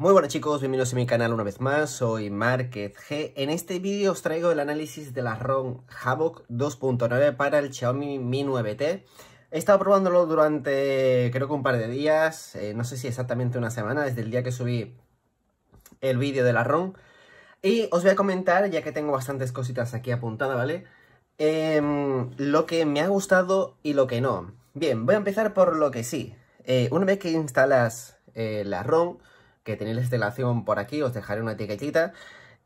Muy buenas chicos, bienvenidos a mi canal una vez más, soy Márquez G. En este vídeo os traigo el análisis de la ROM Havoc 2.9 para el Xiaomi Mi 9T. He estado probándolo durante creo que un par de días, eh, no sé si exactamente una semana, desde el día que subí el vídeo de la ROM. Y os voy a comentar, ya que tengo bastantes cositas aquí apuntadas, ¿vale? Em, lo que me ha gustado y lo que no. Bien, voy a empezar por lo que sí. Eh, una vez que instalas eh, la ROM que tenéis la instalación por aquí, os dejaré una etiquetita.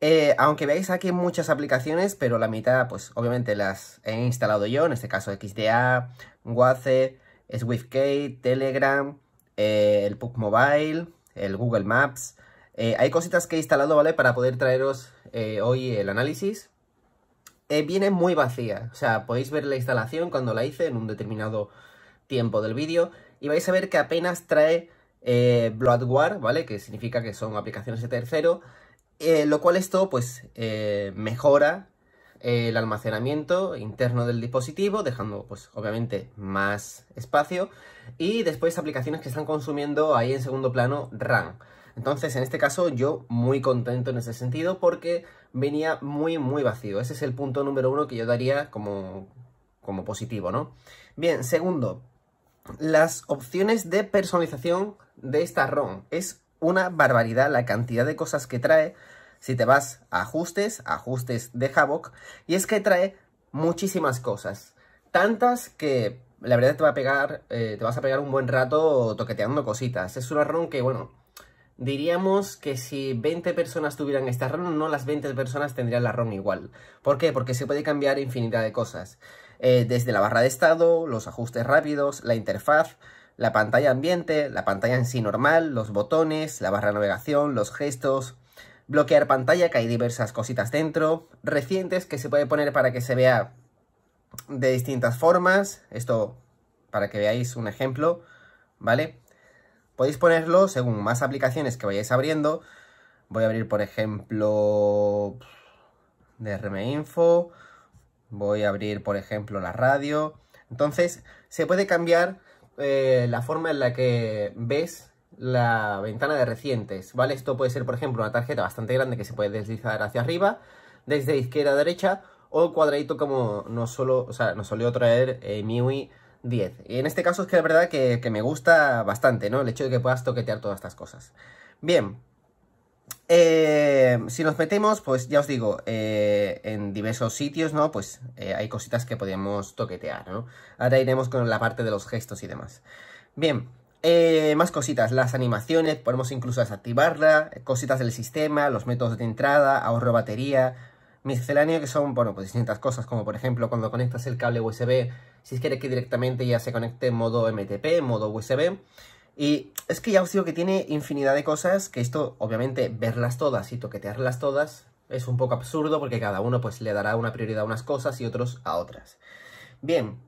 Eh, aunque veáis aquí muchas aplicaciones, pero la mitad, pues obviamente las he instalado yo, en este caso XDA, Waze, SwiftKey, Telegram, eh, el PUC Mobile, el Google Maps. Eh, hay cositas que he instalado, ¿vale? Para poder traeros hoy el análisis. viene muy vacía, o sea, podéis ver la instalación cuando la hice en un determinado tiempo del vídeo y vais a ver que apenas trae eh, Bloodware, ¿vale? Que significa que son aplicaciones de tercero, eh, lo cual esto pues eh, mejora eh, el almacenamiento interno del dispositivo, dejando pues obviamente más espacio y después aplicaciones que están consumiendo ahí en segundo plano RAM. Entonces, en este caso, yo muy contento en ese sentido porque venía muy, muy vacío. Ese es el punto número uno que yo daría como, como positivo, ¿no? Bien, segundo, las opciones de personalización de esta ROM. Es una barbaridad la cantidad de cosas que trae. Si te vas a ajustes, ajustes de Havoc. Y es que trae muchísimas cosas. Tantas que la verdad te va a pegar, eh, te vas a pegar un buen rato toqueteando cositas. Es una ROM que, bueno, diríamos que si 20 personas tuvieran esta ROM, no las 20 personas tendrían la ROM igual. ¿Por qué? Porque se puede cambiar infinidad de cosas. Eh, desde la barra de estado, los ajustes rápidos, la interfaz, la pantalla ambiente, la pantalla en sí normal, los botones, la barra de navegación, los gestos, bloquear pantalla, que hay diversas cositas dentro, recientes que se puede poner para que se vea de distintas formas, esto para que veáis un ejemplo, ¿vale? Podéis ponerlo según más aplicaciones que vayáis abriendo, voy a abrir por ejemplo DRM Info, voy a abrir por ejemplo la radio, entonces se puede cambiar eh, la forma en la que ves la ventana de recientes, ¿vale? Esto puede ser, por ejemplo, una tarjeta bastante grande que se puede deslizar hacia arriba, desde izquierda a derecha, o cuadradito como nos, solo, sea, solió traer eh, MIUI 10. Y en este caso es que la verdad que, que me gusta bastante, ¿no? El hecho de que puedas toquetear todas estas cosas. Bien, eh, si nos metemos, pues ya os digo, eh, en diversos sitios, ¿no? Pues eh, hay cositas que podemos toquetear, ¿no? Ahora iremos con la parte de los gestos y demás. Bien, más cositas, las animaciones, podemos incluso desactivarla, cositas del sistema, los métodos de entrada, ahorro batería, misceláneo que son, bueno, pues distintas cosas, como por ejemplo cuando conectas el cable USB, si quieres que directamente ya se conecte en modo MTP, modo USB, y es que ya os digo que tiene infinidad de cosas, que esto, obviamente, verlas todas y toquetearlas todas es un poco absurdo porque cada uno pues le dará una prioridad a unas cosas y otros a otras. Bien,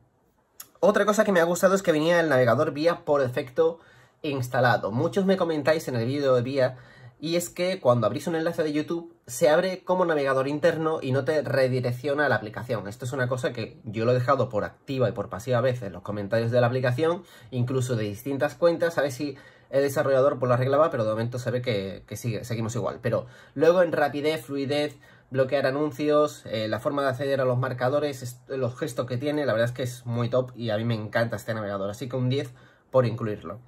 otra cosa que me ha gustado es que venía el navegador vía por defecto instalado. Muchos me comentáis en el vídeo de vía y es que cuando abrís un enlace de YouTube se abre como navegador interno y no te redirecciona a la aplicación. Esto es una cosa que yo lo he dejado por activa y por pasiva a veces en los comentarios de la aplicación, incluso de distintas cuentas, a ver si el desarrollador por pues la arreglaba, pero de momento se ve que, seguimos igual. Pero luego en rapidez, fluidez, bloquear anuncios, eh, la forma de acceder a los marcadores, los gestos que tiene, la verdad es que es muy top y a mí me encanta este navegador, así que un 10 por incluirlo.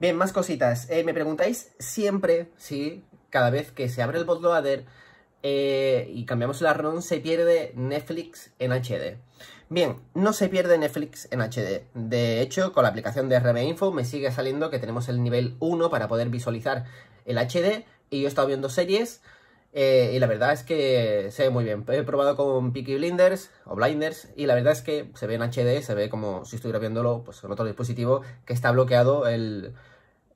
Bien, más cositas. Eh, me preguntáis siempre si cada vez que se abre el bootloader eh, y cambiamos la ROM, se pierde Netflix en HD. Bien, no se pierde Netflix en HD. De hecho, con la aplicación de RB Info me sigue saliendo que tenemos el nivel 1 para poder visualizar el HD. Y yo he estado viendo series eh, y la verdad es que se ve muy bien. He probado con Peaky Blinders o Blinders y la verdad es que se ve en HD, se ve como si estuviera viéndolo pues, en otro dispositivo que está bloqueado el,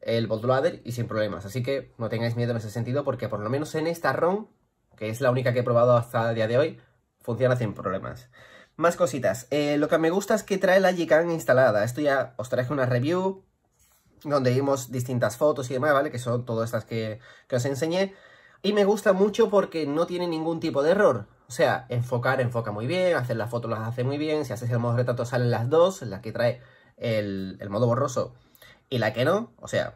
el bootloader y sin problemas. Así que no tengáis miedo en ese sentido porque por lo menos en esta ROM, que es la única que he probado hasta el día de hoy, funciona sin problemas. Más cositas. Eh, lo que me gusta es que trae la Gcam instalada. Esto ya os traje una review donde vimos distintas fotos y demás, ¿vale? Que son todas estas que, os enseñé. Y me gusta mucho porque no tiene ningún tipo de error. O sea, enfocar enfoca muy bien, hacer las fotos las hace muy bien, si haces el modo retrato salen las dos, la que trae el modo borroso y la que no. O sea,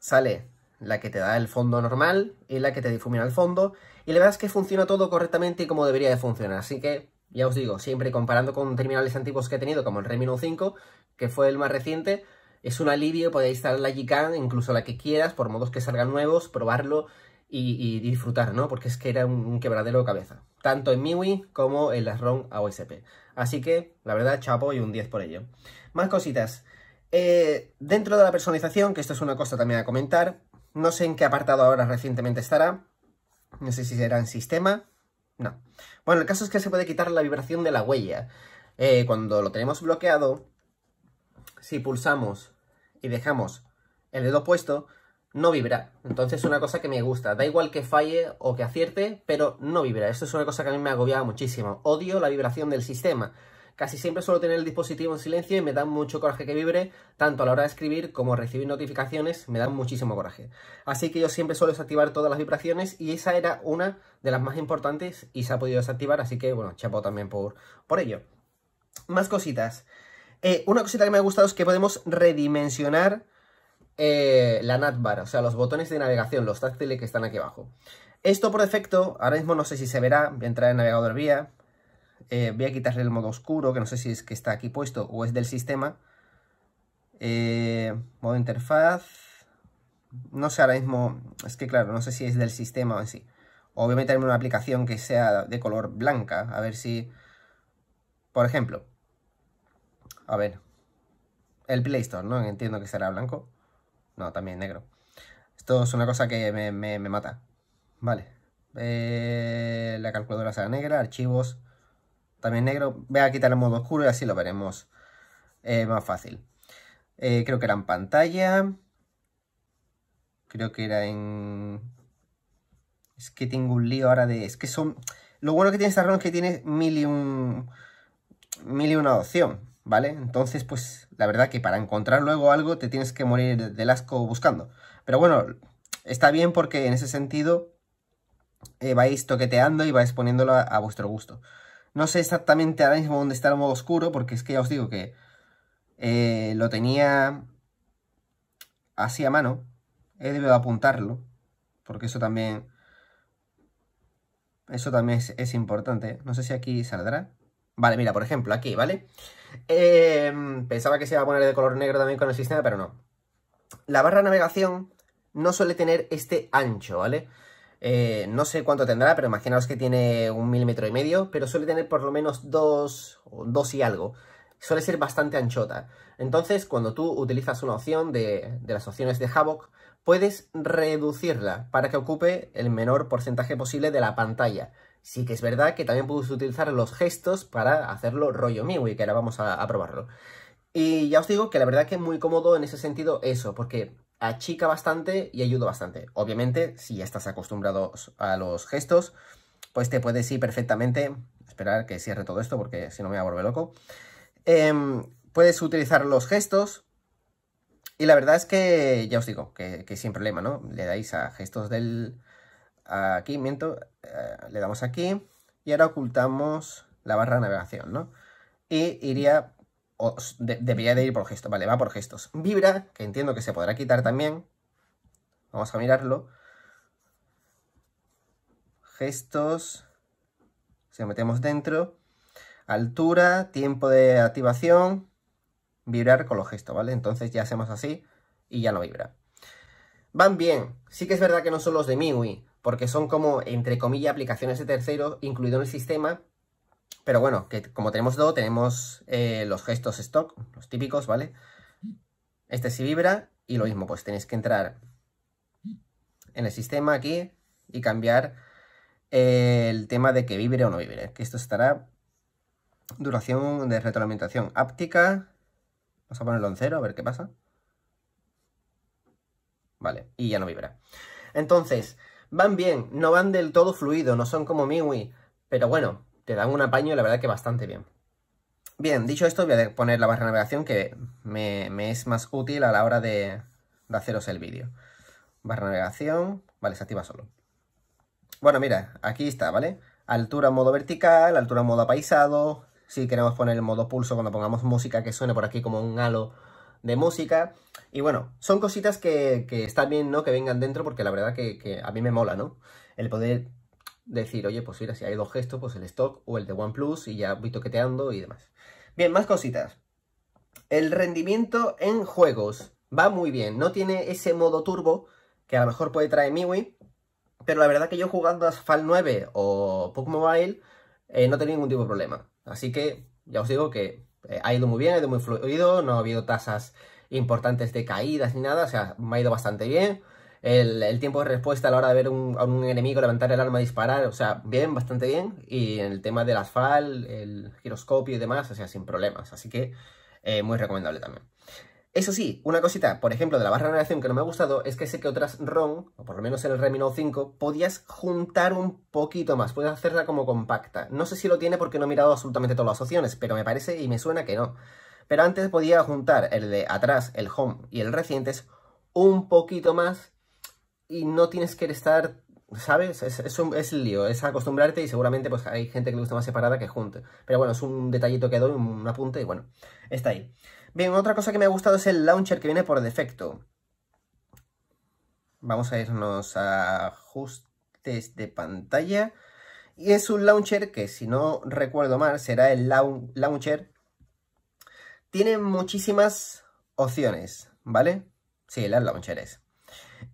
sale la que te da el fondo normal y la que te difumina el fondo. Y la verdad es que funciona todo correctamente y como debería de funcionar. Así que, ya os digo, siempre comparando con terminales antiguos que he tenido, como el Redmi Note 5, que fue el más reciente, es un alivio poder instalar la Gcam, incluso la que quieras, por modos que salgan nuevos, probarlo y, disfrutar, ¿no? Porque es que era un, quebradero de cabeza, tanto en MIUI como en las ROM AOSP. Así que, la verdad, chapo y un 10 por ello. Más cositas. Eh, dentro de la personalización, que esto es una cosa también a comentar, no sé en qué apartado ahora recientemente estará, no sé si será en sistema, no. Bueno, el caso es que se puede quitar la vibración de la huella. Eh, cuando lo tenemos bloqueado, si pulsamos y dejamos el dedo puesto, no vibra. Entonces es una cosa que me gusta. Da igual que falle o que acierte, pero no vibra. Esto es una cosa que a mí me agobiaba muchísimo. Odio la vibración del sistema. Casi siempre suelo tener el dispositivo en silencio y me da mucho coraje que vibre, tanto a la hora de escribir como recibir notificaciones, me da muchísimo coraje. Así que yo siempre suelo desactivar todas las vibraciones y esa era una de las más importantes y se ha podido desactivar, así que bueno, chapo también por, por ello. Más cositas. Eh, una cosita que me ha gustado es que podemos redimensionar eh, la bar o sea, los botones de navegación, los táctiles que están aquí abajo. Esto por defecto, ahora mismo no sé si se verá, voy a entrar en navegador vía, eh, voy a quitarle el modo oscuro, que no sé si es que está aquí puesto o es del sistema. Eh, modo interfaz. No sé ahora mismo, es que claro, no sé si es del sistema o en sí. O voy una aplicación que sea de color blanca, a ver si... Por ejemplo, a ver, el Play Store, ¿no? Entiendo que será blanco. No, también negro. Esto es una cosa que me, mata. Vale. Eh, la calculadora será negra, archivos, también negro. Voy a quitar el modo oscuro y así lo veremos eh, más fácil. Eh, creo que era en pantalla. Creo que era en... Es que tengo un lío ahora de... Es que son... Lo bueno que tiene esta es que tiene mil y y una opción, ¿vale? Entonces, pues, la verdad que para encontrar luego algo te tienes que morir de asco buscando. Pero bueno, está bien porque en ese sentido eh, vais toqueteando y vais poniéndolo a vuestro gusto. No sé exactamente ahora mismo dónde está el modo oscuro, porque es que ya os digo que eh, lo tenía así a mano. He debido apuntarlo, porque eso también... Eso también es, importante. No sé si aquí saldrá. Vale, mira, por ejemplo, aquí, ¿vale? Em, pensaba que se iba a poner de color negro también con el sistema, pero no. La barra de navegación no suele tener este ancho, ¿vale? Eh, no sé cuánto tendrá, pero imaginaos que tiene un milímetro y medio, pero suele tener por lo menos dos, dos y algo. Suele ser bastante anchota. Entonces, cuando tú utilizas una opción de, las opciones de Havoc, puedes reducirla para que ocupe el menor porcentaje posible de la pantalla. Sí que es verdad que también puedes utilizar los gestos para hacerlo rollo MIUI, que ahora vamos a, a probarlo. Y ya os digo que la verdad que es muy cómodo en ese sentido eso, porque achica bastante y ayuda bastante. Obviamente, si ya estás acostumbrado a los gestos, pues te puedes ir perfectamente. Esperar que cierre todo esto porque si no me voy a volver loco. Em, puedes utilizar los gestos. Y la verdad es que, ya os digo, que, sin problema, ¿no? Le dais a gestos del... Aquí, miento, eh, le damos aquí. Y ahora ocultamos la barra de navegación, ¿no? Y iría debería de ir por gestos. Vale, va por gestos. Vibra, que entiendo que se podrá quitar también. Vamos a mirarlo. Gestos. Si metemos dentro. Altura, tiempo de activación. Vibrar con los gestos, ¿vale? Entonces ya hacemos así y ya no vibra. Van bien. Sí que es verdad que no son los de MIUI, porque son como, entre comillas, aplicaciones de terceros, incluido en el sistema, pero bueno, que como tenemos dos, tenemos eh, los gestos stock, los típicos, ¿vale? Este sí vibra y lo mismo, pues tenéis que entrar en el sistema aquí y cambiar eh, el tema de que vibre o no vibre. Que esto estará duración de retroalimentación áptica. Vamos a ponerlo en cero, a ver qué pasa. Vale, y ya no vibra. Entonces, van bien, no van del todo fluido, no son como MIUI, pero bueno, te dan un apaño, la verdad que bastante bien. Bien, dicho esto, voy a poner la barra de navegación que me, es más útil a la hora de, haceros el vídeo. Barra de navegación, vale, se activa solo. Bueno, mira, aquí está, ¿vale? Altura modo vertical, altura modo apaisado. Si queremos poner el modo pulso cuando pongamos música que suene por aquí como un halo de música. Y bueno, son cositas que, están bien, ¿no? Que vengan dentro porque la verdad que, que a mí me mola, ¿no? El poder decir, oye, pues mira, si hay dos gestos, pues el stock o el de OnePlus y ya voy toqueteando y demás. Bien, más cositas. El rendimiento en juegos va muy bien. No tiene ese modo turbo que a lo mejor puede traer MIUI, pero la verdad que yo jugando a Fall 9 o Pug Mobile eh, no tenía ningún tipo de problema. Así que ya os digo que eh, ha ido muy bien, ha ido muy fluido, no ha habido tasas importantes de caídas ni nada, o sea, me ha ido bastante bien el, tiempo de respuesta a la hora de ver a un enemigo, levantar el arma, disparar, o sea, bien, bastante bien. Y en el tema del asfalto, el giroscopio y demás, o sea, sin problemas. Así que eh, muy recomendable también. Eso sí, una cosita, por ejemplo, de la barra de navegación que no me ha gustado es que sé que otras ROM, o por lo menos en el Redmi 5, podías juntar un poquito más, puedes hacerla como compacta. No sé si lo tiene porque no he mirado absolutamente todas las opciones, pero me parece y me suena que no. Pero antes podía juntar el de atrás, el Home y el Recientes un poquito más y no tienes que estar, ¿sabes? Es, es, el lío, es acostumbrarte y seguramente pues hay gente que le gusta más separada que junta. Pero bueno, es un detallito que doy, un apunte y bueno, está ahí. Bien, otra cosa que me ha gustado es el launcher que viene por defecto. Vamos a irnos a ajustes de pantalla. Y es un launcher que, si no recuerdo mal, será el launcher. Tiene muchísimas opciones, ¿vale? Sí, el launcher es.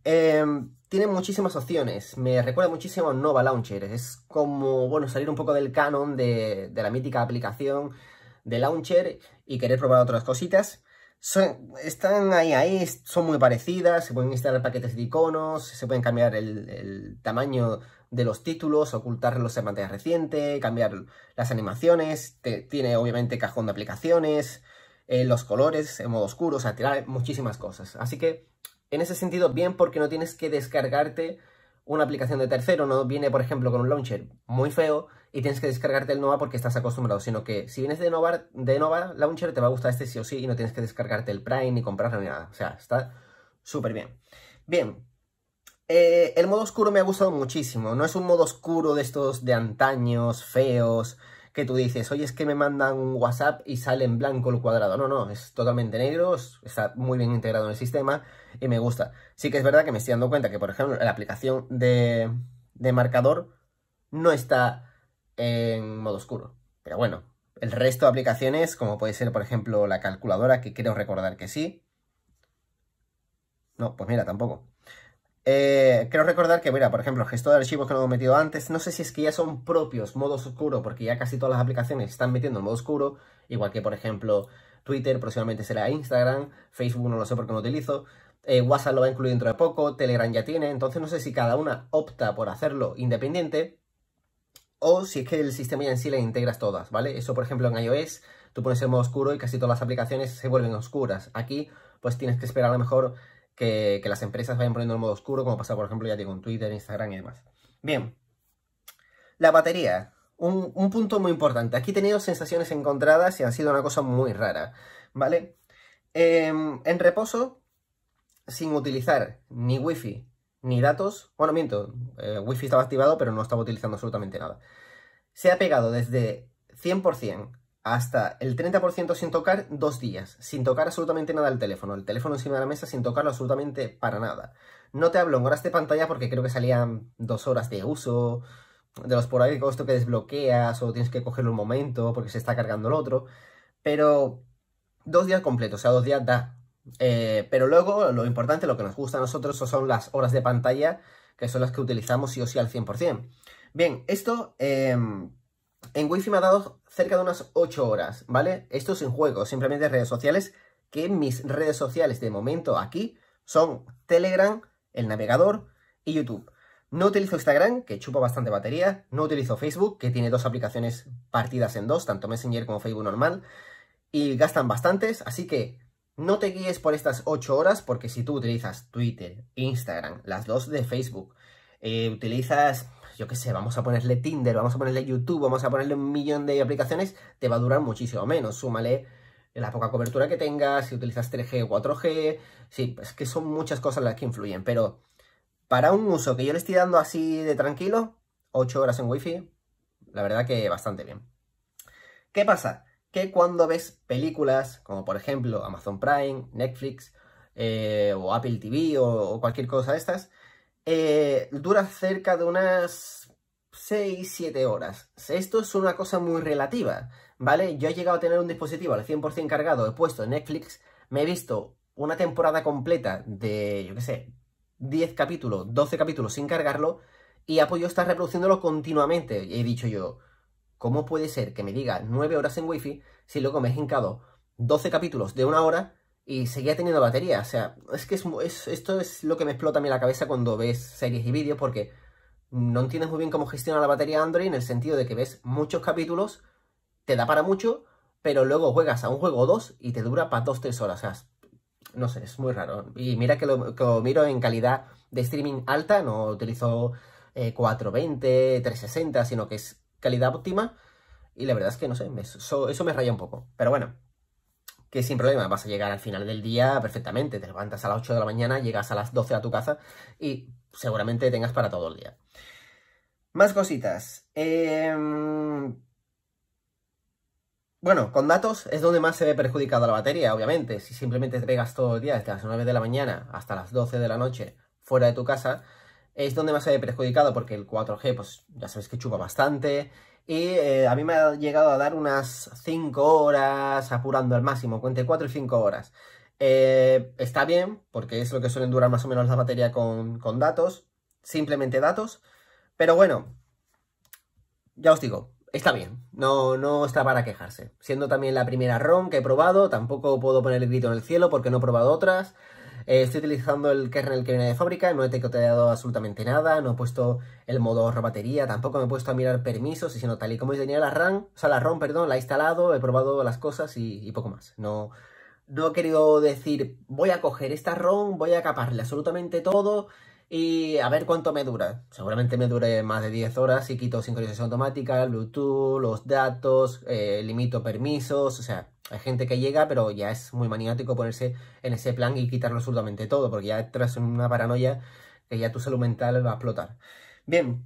Eh, tiene muchísimas opciones. Me recuerda muchísimo a Nova Launcher. Es como, bueno, salir un poco del canon de, la mítica aplicación de Launcher y querer probar otras cositas. están ahí, ahí, son muy parecidas, se pueden instalar paquetes de iconos, se pueden cambiar el, tamaño de los títulos, ocultarlos en pantalla reciente, cambiar las animaciones, tiene obviamente cajón de aplicaciones, eh, los colores en modo oscuro, o sea, tirar muchísimas cosas. Así que en ese sentido bien porque no tienes que descargarte una aplicación de tercero, no viene por ejemplo con un launcher muy feo y tienes que descargarte el Nova porque estás acostumbrado, sino que si vienes de Nova, de Nova Launcher te va a gustar este sí o sí y no tienes que descargarte el Prime ni comprarlo ni nada, o sea, está súper bien. Bien, eh, el modo oscuro me ha gustado muchísimo, no es un modo oscuro de estos de antaños, feos, que tú dices, oye, es que me mandan un WhatsApp y sale en blanco el cuadrado. No, no, es totalmente negro, está muy bien integrado en el sistema y me gusta. Sí que es verdad que me estoy dando cuenta que, por ejemplo, la aplicación de, de marcador no está en modo oscuro. Pero bueno, el resto de aplicaciones, como puede ser, por ejemplo, la calculadora, que quiero recordar que sí. No, pues mira, tampoco. Eh, creo recordar que, mira, por ejemplo, el gestor de archivos que no hemos metido antes, no sé si es que ya son propios modos oscuros, porque ya casi todas las aplicaciones están metiendo el modo oscuro, igual que, por ejemplo, Twitter, próximamente será Instagram, Facebook no lo sé por qué no utilizo, eh, WhatsApp lo va a incluir dentro de poco, Telegram ya tiene, entonces no sé si cada una opta por hacerlo independiente o si es que el sistema ya en sí le integras todas, ¿vale? Eso, por ejemplo, en iOS tú pones el modo oscuro y casi todas las aplicaciones se vuelven oscuras. Aquí, pues tienes que esperar a lo mejor que, las empresas vayan poniendo el modo oscuro, como pasa, por ejemplo, ya digo, en Twitter, Instagram y demás. Bien, la batería. Un, punto muy importante. Aquí he tenido sensaciones encontradas y ha sido una cosa muy rara, ¿vale? Em, en reposo, sin utilizar ni wifi ni datos, bueno, miento, wi eh, wifi estaba activado, pero no estaba utilizando absolutamente nada. Se ha pegado desde 100% hasta el 30% sin tocar dos días, sin tocar absolutamente nada el teléfono, el teléfono encima de la mesa sin tocarlo absolutamente para nada. No te hablo en horas de pantalla porque creo que salían dos horas de uso, de los por ahí que desbloqueas o tienes que cogerlo un momento porque se está cargando el otro, pero dos días completos, o sea, dos días da. Eh, pero luego lo importante, lo que nos gusta a nosotros son las horas de pantalla, que son las que utilizamos sí o sí al 100%. Bien, esto... Em, en wifi me ha dado cerca de unas 8 horas, ¿vale? Esto es un juego, simplemente redes sociales, que mis redes sociales de momento aquí son Telegram, el navegador y YouTube. No utilizo Instagram, que chupa bastante batería. No utilizo Facebook, que tiene dos aplicaciones partidas en dos, tanto Messenger como Facebook normal. Y gastan bastantes, así que no te guíes por estas 8 horas, porque si tú utilizas Twitter, Instagram, las dos de Facebook, eh, utilizas yo qué sé, vamos a ponerle Tinder, vamos a ponerle YouTube, vamos a ponerle un millón de aplicaciones, te va a durar muchísimo menos. Súmale la poca cobertura que tengas, si utilizas 3G o 4G. Sí, es que son muchas cosas las que influyen, pero para un uso que yo le estoy dando así de tranquilo, 8 horas en Wi-Fi, la verdad que bastante bien. ¿Qué pasa? Que cuando ves películas, como por ejemplo Amazon Prime, Netflix, eh, o Apple TV, o cualquier cosa de estas, eh, dura cerca de unas 6-7 horas. Esto es una cosa muy relativa, ¿vale? Yo he llegado a tener un dispositivo al 100% cargado, he puesto Netflix, me he visto una temporada completa de, yo qué sé, 10 capítulos, 12 capítulos sin cargarlo, y apoyo podido estar reproduciéndolo continuamente. Y he dicho yo, ¿cómo puede ser que me diga 9 horas en wifi si luego me he hincado 12 capítulos de una hora y seguía teniendo batería. O sea, es que es, esto es lo que me explota a mí la cabeza cuando ves series y vídeos, porque no entiendes muy bien cómo gestiona la batería Android en el sentido de que ves muchos capítulos, te da para mucho, pero luego juegas a un juego o dos y te dura para dos, tres horas. O sea, no sé, es muy raro. Y mira que lo, miro en calidad de streaming alta, no utilizo 420, eh, 360, sino que es calidad óptima. Y la verdad es que no sé, eso me raya un poco. Pero bueno, que sin problema vas a llegar al final del día perfectamente. Te levantas a las 8 de la mañana, llegas a las 12 a tu casa y seguramente tengas para todo el día. Más cositas. Em, bueno, con datos es donde más se ve perjudicada la batería, obviamente. Si simplemente te pegas todo el día desde las 9 de la mañana hasta las 12 de la noche fuera de tu casa, es donde más se ve perjudicado porque el 4G, pues ya sabes que chupa bastante, y eh, a mí me ha llegado a dar unas 5 horas, apurando al máximo, cuente 4 y 5 horas. Eh, está bien, porque es lo que suelen durar más o menos la batería con, con datos, simplemente datos. Pero bueno, ya os digo, está bien, no, no está para quejarse. Siendo también la primera ROM que he probado, tampoco puedo poner el grito en el cielo porque no he probado otras. Eh, estoy utilizando el kernel que viene de fábrica, no he tecoteado absolutamente nada, no he puesto el modo batería, tampoco me he puesto a mirar permisos, sino tal y como tenía la RAM, o sea, la ROM, perdón, la he instalado, he probado las cosas y, poco más. No, no he querido decir, voy a coger esta ROM, voy a caparle absolutamente todo y a ver cuánto me dura. Seguramente me dure más de 10 horas si quito sincronización automática, Bluetooth, los datos, eh, limito permisos, o sea, hay gente que llega, pero ya es muy maniático ponerse en ese plan y quitarlo absolutamente todo, porque ya entras en una paranoia que ya tu salud mental va a explotar. Bien,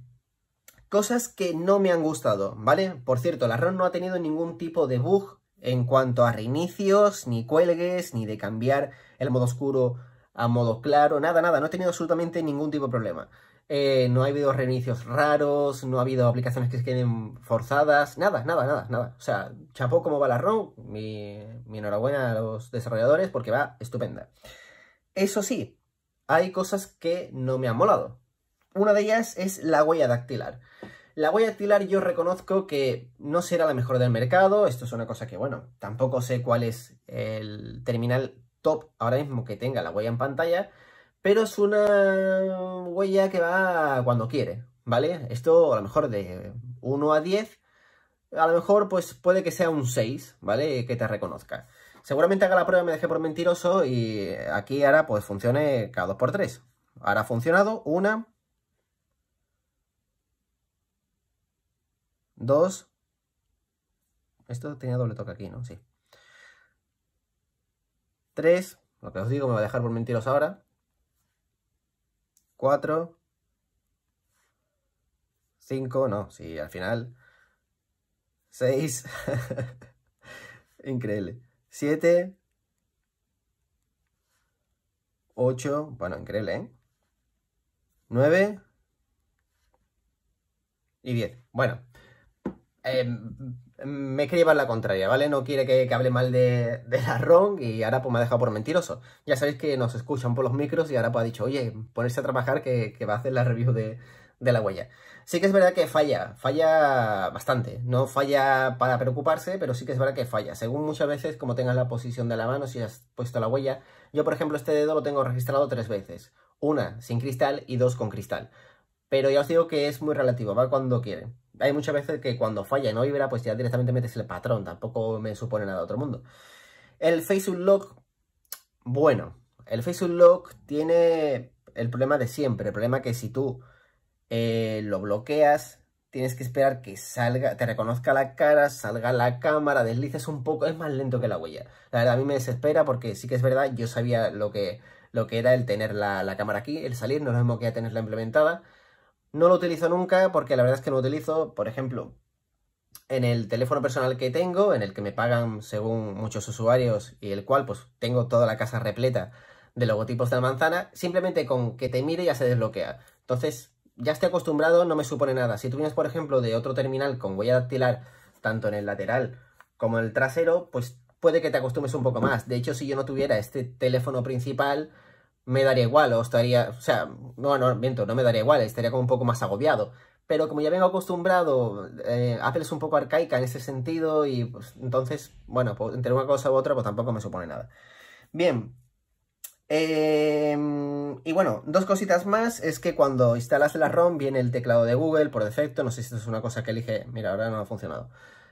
cosas que no me han gustado, ¿vale? Por cierto, la ROM no ha tenido ningún tipo de bug en cuanto a reinicios, ni cuelgues, ni de cambiar el modo oscuro a modo claro, nada, nada, no ha tenido absolutamente ningún tipo de problema. Eh, no ha habido reinicios raros, no ha habido aplicaciones que se queden forzadas, nada, nada, nada, nada. O sea, chapó como va la ROM, mi, mi enhorabuena a los desarrolladores porque va estupenda. Eso sí, hay cosas que no me han molado. Una de ellas es la huella dactilar. La huella dactilar yo reconozco que no será la mejor del mercado, esto es una cosa que, bueno, tampoco sé cuál es el terminal top ahora mismo que tenga la huella en pantalla, pero es una huella que va cuando quiere, ¿vale? Esto a lo mejor de 1 a 10, a lo mejor pues puede que sea un 6, ¿vale? Que te reconozca. Seguramente haga la prueba me dejé por mentiroso y aquí ahora pues funcione cada 2 por 3 Ahora ha funcionado una, 2, esto tenía doble toque aquí, ¿no? Sí. 3, lo que os digo me va a dejar por mentiroso ahora. 4, 5, no, sí, al final. 6, increíble. 7, 8, bueno, increíble, ¿eh? 9 y 10. Bueno, Em, me quiere llevar la contraria, ¿vale? No quiere que, que hable mal de, la ROM y ahora pues, me ha dejado por mentiroso. Ya sabéis que nos escuchan por los micros y ahora pues, ha dicho, oye, ponerse a trabajar que, va a hacer la review de, de la huella. Sí que es verdad que falla, falla bastante. No falla para preocuparse, pero sí que es verdad que falla. Según muchas veces, como tengas la posición de la mano, si has puesto la huella. Yo, por ejemplo, este dedo lo tengo registrado tres veces. Una sin cristal y dos con cristal. Pero ya os digo que es muy relativo, va cuando quiere. Hay muchas veces que cuando falla y no pues ya directamente metes el patrón, tampoco me supone nada de otro mundo. El Face Unlock, bueno, el Face Unlock tiene el problema de siempre, el problema que si tú eh, lo bloqueas, tienes que esperar que salga, te reconozca la cara, salga la cámara, deslices un poco, es más lento que la huella. La verdad, a mí me desespera porque sí que es verdad, yo sabía lo que, lo que era el tener la, la cámara aquí, el salir, no es lo mismo que tenerla implementada. No lo utilizo nunca porque la verdad es que no utilizo, por ejemplo, en el teléfono personal que tengo, en el que me pagan según muchos usuarios y el cual pues tengo toda la casa repleta de logotipos de la manzana, simplemente con que te mire ya se desbloquea. Entonces, ya estoy acostumbrado, no me supone nada. Si tú vienes, por ejemplo, de otro terminal con huella dactilar, tanto en el lateral como en el trasero, pues puede que te acostumbres un poco más. De hecho, si yo no tuviera este teléfono principal, me daría igual, o estaría, o sea, no, no, miento, no me daría igual, estaría como un poco más agobiado. Pero como ya vengo acostumbrado, eh, Apple es un poco arcaica en ese sentido y pues, entonces, bueno, pues, entre una cosa u otra, pues tampoco me supone nada. Bien. Em, y bueno, dos cositas más es que cuando instalas la ROM viene el teclado de Google por defecto, no sé si esto es una cosa que elige, mira, ahora no ha funcionado.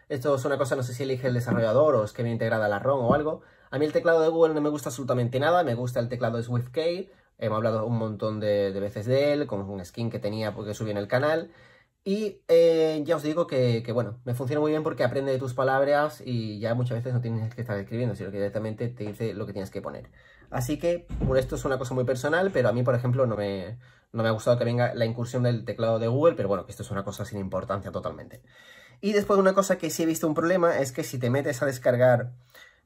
Esto es una cosa, no sé si elige el desarrollador o es que viene integrada la ROM o algo, a mí el teclado de Google no me gusta absolutamente nada, me gusta el teclado de SwiftKey, hemos hablado un montón de, veces de él, con un skin que tenía porque subí en el canal, y eh, ya os digo que, bueno, me funciona muy bien porque aprende de tus palabras y ya muchas veces no tienes que estar escribiendo, sino que directamente te dice lo que tienes que poner. Así que, por esto es una cosa muy personal, pero a mí, por ejemplo, no me, no me ha gustado que venga la incursión del teclado de Google, pero bueno, que esto es una cosa sin importancia totalmente. Y después una cosa que sí he visto un problema es que si te metes a descargar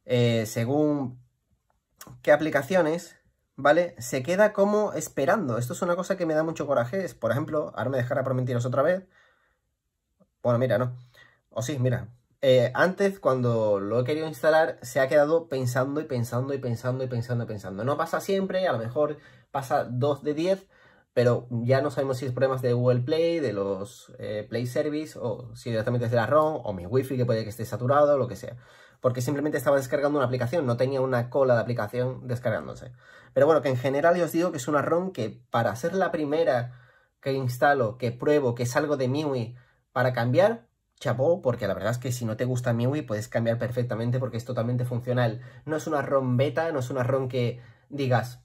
eh, según qué aplicaciones, ¿vale? Se queda como esperando. Esto es una cosa que me da mucho coraje. Es, por ejemplo, ahora me dejará por mentiros otra vez. Bueno, mira, no. O sí, mira. Eh, antes, cuando lo he querido instalar, se ha quedado pensando y pensando y pensando y pensando y pensando. No pasa siempre, a lo mejor pasa 2 de 10, pero ya no sabemos si es problemas de Google Play, de los eh, Play Service, o si directamente es de la ROM, o mi Wi-Fi que puede que esté saturado, o lo que sea porque simplemente estaba descargando una aplicación, no tenía una cola de aplicación descargándose. Pero bueno, que en general yo os digo que es una ROM que para ser la primera que instalo, que pruebo, que salgo de MIUI para cambiar, chapó, porque la verdad es que si no te gusta MIUI puedes cambiar perfectamente porque es totalmente funcional. No es una ROM beta, no es una ROM que digas,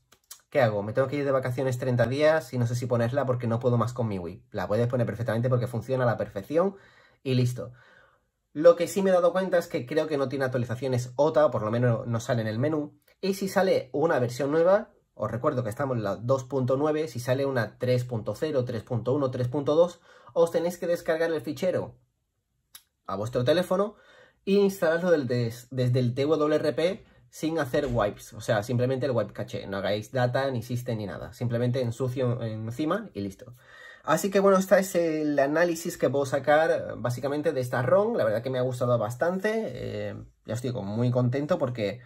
¿qué hago? Me tengo que ir de vacaciones 30 días y no sé si ponerla porque no puedo más con MIUI. La puedes poner perfectamente porque funciona a la perfección y listo. Lo que sí me he dado cuenta es que creo que no tiene actualizaciones OTA, o por lo menos no sale en el menú. Y si sale una versión nueva, os recuerdo que estamos en la 2.9, si sale una 3.0, 3.1, 3.2, os tenéis que descargar el fichero a vuestro teléfono e instalarlo desde el TWRP sin hacer wipes, o sea, simplemente el wipe caché, no hagáis data, ni system, ni nada, simplemente ensucio encima y listo. Así que bueno, este es el análisis que puedo sacar básicamente de esta ROM. La verdad que me ha gustado bastante. Eh, ya os digo, muy contento porque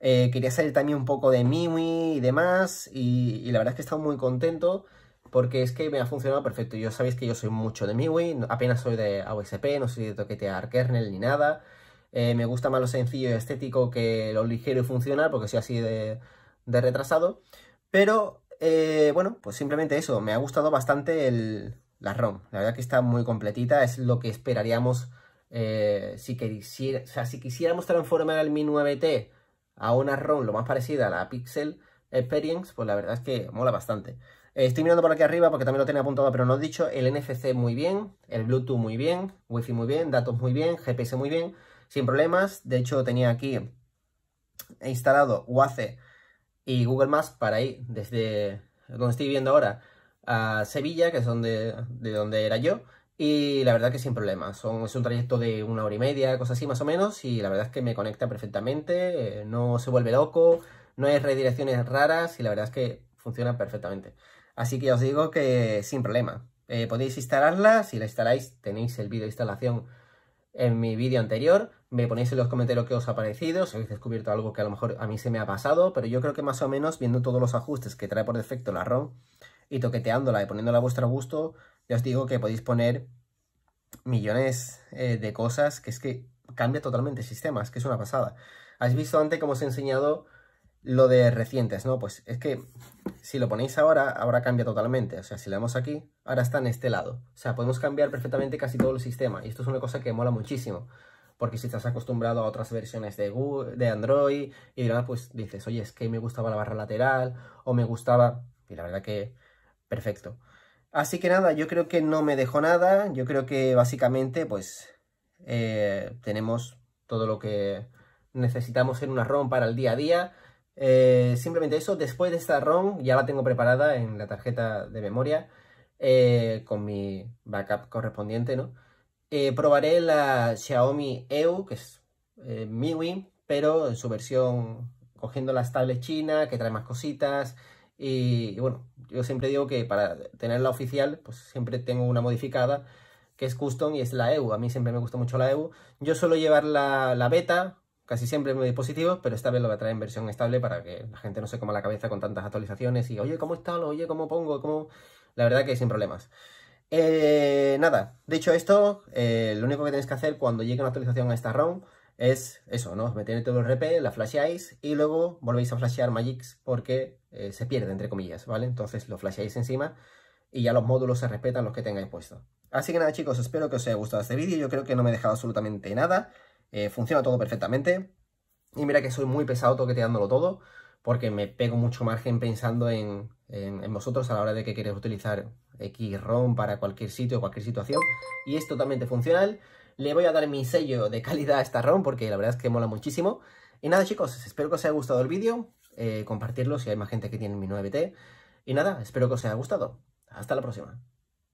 eh, quería salir también un poco de MIUI y demás. Y, la verdad es que he estado muy contento porque es que me ha funcionado perfecto. Yo sabéis que yo soy mucho de MIUI, apenas soy de AOSP, no soy de toquetear kernel ni nada. Eh, me gusta más lo sencillo y estético que lo ligero y funcional porque soy así de, de retrasado. Pero eh, bueno, pues simplemente eso, me ha gustado bastante el, la ROM. La verdad que está muy completita, es lo que esperaríamos eh, si, si quisiéramos transformar el Mi 9T a una ROM lo más parecida a la Pixel Experience, pues la verdad es que mola bastante. Eh, estoy mirando por aquí arriba porque también lo tenía apuntado, pero no he dicho. El NFC muy bien, el Bluetooth muy bien, Wi-Fi muy bien, datos muy bien, GPS muy bien, sin problemas. De hecho, tenía aquí instalado Waze y Google Maps para ir desde donde estoy viendo ahora a Sevilla, que es donde, de donde era yo, y la verdad que sin problemas. Son, es un trayecto de una hora y media, cosas así más o menos, y la verdad es que me conecta perfectamente, eh, no se vuelve loco, no hay redirecciones raras, y la verdad es que funciona perfectamente. Así que os digo que sin problema. Eh, podéis instalarla, si la instaláis tenéis el vídeo de instalación en mi vídeo anterior, me ponéis en los comentarios que os ha parecido, si habéis descubierto algo que a lo mejor a mí se me ha pasado, pero yo creo que más o menos viendo todos los ajustes que trae por defecto la ROM y toqueteándola y poniéndola a vuestro gusto, ya os digo que podéis poner millones eh, de cosas que es que cambia totalmente el sistema, es que es una pasada. Has visto antes cómo os he enseñado lo de recientes, ¿no? Pues es que si lo ponéis ahora, ahora cambia totalmente. O sea, si lo vemos aquí, ahora está en este lado. O sea, podemos cambiar perfectamente casi todo el sistema. Y esto es una cosa que mola muchísimo porque si estás acostumbrado a otras versiones de, de Android y demás pues dices, oye, es que me gustaba la barra lateral o me gustaba... Y la verdad que perfecto. Así que nada, yo creo que no me dejó nada. Yo creo que básicamente pues eh, tenemos todo lo que necesitamos en una ROM para el día a día. Eh, simplemente eso, después de esta ROM ya la tengo preparada en la tarjeta de memoria eh, con mi backup correspondiente, ¿no? Eh, probaré la Xiaomi EU, que es eh, MIUI, pero en su versión cogiendo las tablets chinas, que trae más cositas. Y, bueno, yo siempre digo que para tenerla oficial, pues siempre tengo una modificada, que es custom y es la EU. A mí siempre me gusta mucho la EU. Yo suelo llevar la, beta, casi siempre en mi dispositivos, pero esta vez lo voy a traer en versión estable para que la gente no se coma la cabeza con tantas actualizaciones y, oye, ¿cómo está? Oye, ¿cómo pongo? ¿Cómo...? La verdad que sin problemas. Eh, nada, dicho esto, eh, lo único que tenéis que hacer cuando llegue una actualización a esta ROM es eso, ¿no? Metéis todo el RP, la flasheáis y luego volvéis a flashear Magix porque eh, se pierde, entre comillas, ¿vale? Entonces lo flasheáis encima y ya los módulos se respetan los que tengáis puesto Así que nada chicos, espero que os haya gustado este vídeo, yo creo que no me he dejado absolutamente nada, funciona todo perfectamente y mira que soy muy pesado toqueteándolo todo porque me pego mucho margen pensando en, en, en vosotros a la hora de que queréis utilizar X-ROM para cualquier sitio, cualquier situación, y es totalmente funcional. Le voy a dar mi sello de calidad a esta ROM porque la verdad es que mola muchísimo. Y nada chicos, espero que os haya gustado el vídeo, eh, compartirlo si hay más gente que tiene mi 9T. Y nada, espero que os haya gustado. Hasta la próxima.